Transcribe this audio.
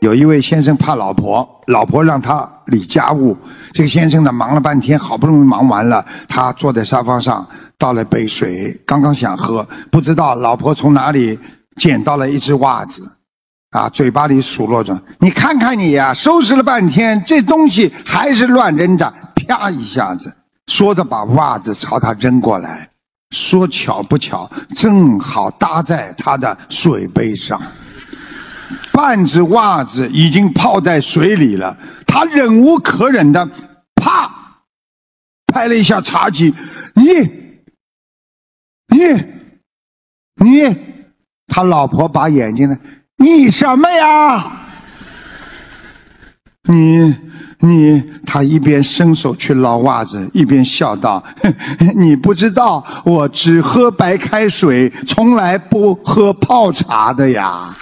有一位先生怕老婆，老婆让他理家务。这个先生呢，忙了半天，好不容易忙完了，他坐在沙发上，倒了杯水，刚刚想喝，不知道老婆从哪里捡到了一只袜子，啊，嘴巴里数落着：“你看看你呀，收拾了半天，这东西还是乱扔着。”啪一下子，说着把袜子朝他扔过来，说巧不巧，正好搭在他的水杯上。半只袜子已经泡在水里了，他忍无可忍的啪拍了一下茶几，你，你，你，他老婆把眼睛呢，你什么呀？你，你，他一边伸手去捞袜子，一边笑道：“ 你不知道，我只喝白开水，从来不喝泡茶的呀。”